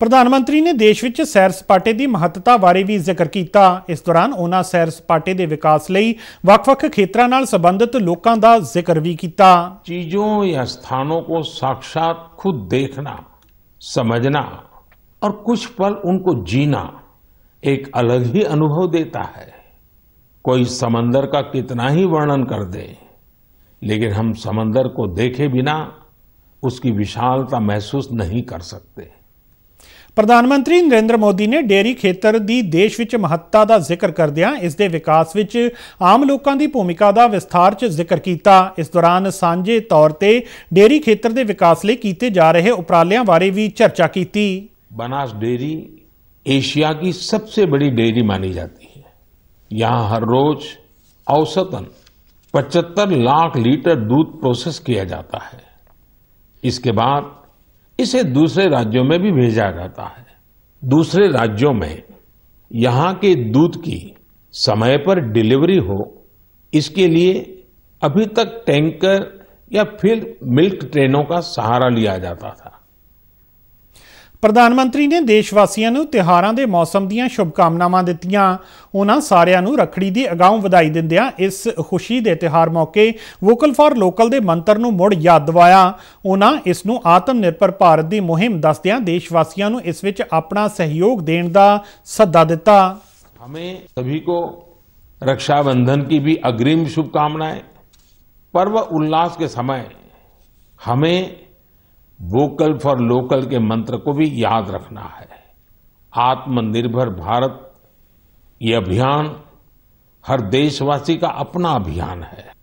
ਪ੍ਰਧਾਨ ਮੰਤਰੀ ਨੇ ਦੇਸ਼ ਵਿੱਚ ਸੈਰ ਸਪਾਟੇ ਦੀ ਮਹੱਤਤਾ ਬਾਰੇ ਵੀ ਜ਼ਿਕਰ ਕੀਤਾ ਇਸ ਦੌਰਾਨ ਉਹਨਾਂ ਸੈਰ ਸਪਾਟੇ ਦੇ ਵਿਕਾਸ ਲਈ ਵੱਖ-ਵੱਖ ਖੇਤਰਾਂ ਨਾਲ ਸੰਬੰਧਿਤ ਲੋਕਾਂ ਦਾ ਜ਼ਿਕਰ ਵੀ ਕੀਤਾ ਚੀਜ਼ੋਂ ਜਾਂ ਸਥਾਨੋਂ ਕੋ ਸਾਖਸ਼ਾਤ ਖੁਦ ਦੇਖਣਾ समझना और कुछ पल उनको जीना एक अलग ही अनुभव देता है कोई समंदर का कितना ही वर्णन कर दे लेकिन हम समंदर को देखे बिना उसकी विशालता महसूस नहीं कर सकते ਪ੍ਰਧਾਨ ਮੰਤਰੀ ਨਰਿੰਦਰ ਮੋਦੀ ਨੇ ਡੇਅਰੀ ਖੇਤਰ ਦੀ ਦੇਸ਼ ਵਿੱਚ ਮਹੱਤਤਾ ਦਾ ਜ਼ਿਕਰ ਕਰਦਿਆਂ ਇਸ ਦੇ ਵਿਕਾਸ ਵਿੱਚ ਆਮ ਲੋਕਾਂ ਦੀ ਭੂਮਿਕਾ ਦਾ ਵਿਸਥਾਰ 'ਚ ਜ਼ਿਕਰ ਕੀਤਾ ਇਸ ਦੌਰਾਨ ਸਾਂਝੇ ਤੌਰ ਤੇ ਡੇਅਰੀ ਖੇਤਰ ਦੇ ਵਿਕਾਸ ਲਈ ਕੀਤੇ ਜਾ ਰਹੇ ਉਪਰਾਲਿਆਂ ਬਾਰੇ ਵੀ ਚਰਚਾ ਕੀਤੀ ਬਨਾਸ ਡੇਰੀ ਏਸ਼ੀਆ ਦੀ ਸਭ ਤੋਂ ਵੱਡੀ ਡੇਰੀ ਮੰਨੀ ਜਾਂਦੀ ਹੈ ਯਹਾਂ ਹਰ ਰੋਜ਼ ਔਸਤਨ 75 ਲੱਖ ਲੀਟਰ ਦੁੱਧ ਪ੍ਰੋਸੈਸ ਕੀਤਾ ਜਾਂਦਾ ਹੈ ਇਸ ਕੇ ਬਾਅਦ इसे दूसरे राज्यों में भी भेजा जाता है दूसरे राज्यों में यहां के दूध की समय पर डिलीवरी हो इसके लिए अभी तक टैंकर या फिर मिल्क ट्रेनों का सहारा लिया जाता था ਪ੍ਰਧਾਨ ਮੰਤਰੀ ਨੇ ਦੇਸ਼ ਵਾਸੀਆਂ ਨੂੰ ਤਿਹਾਰਾਂ ਦੇ ਮੌਸਮ ਦੀਆਂ ਸ਼ੁਭਕਾਮਨਾਵਾਂ ਦਿੱਤੀਆਂ ਉਹਨਾਂ ਸਾਰਿਆਂ ਨੂੰ ਰਖੜੀ ਦੀ ਅਗਾਉਂ ਵਧਾਈ ਦਿੰਦਿਆਂ ਇਸ ਖੁਸ਼ੀ ਦੇ ਤਿਹਾਰ ਮੌਕੇ ਵੋਕਲ ਫਾਰ ਲੋਕਲ ਦੇ ਮੰਤਰ ਨੂੰ ਮੁੜ ਯਾਦ ਦਿਵਾਇਆ ਉਹਨਾਂ ਇਸ ਨੂੰ ਆਤਮ ਨਿਰਭਰ ਭਾਰਤ ਦੀ ਮੁਹਿੰਮ ਦੱਸਦਿਆਂ ਦੇਸ਼ ਵਾਸੀਆਂ ਨੂੰ ਇਸ ਵਿੱਚ ਆਪਣਾ ਸਹਿਯੋਗ ਦੇਣ ਦਾ ਸੱਦਾ ਦਿੱਤਾ ਹਮੇ ਸਭੀ ਕੋ को ਬੰਧਨ ਕੀ ਵੀ ਅਗ੍ਰਿਮ शुभकामनाएं ਪਰਵ ਉਲਾਸ ਕੇ ਸਮੇਂ ਹਮੇ वोकल फॉर लोकल के मंत्र को भी याद रखना है आत्मनिर्भर भारत ये अभियान हर देशवासी का अपना अभियान है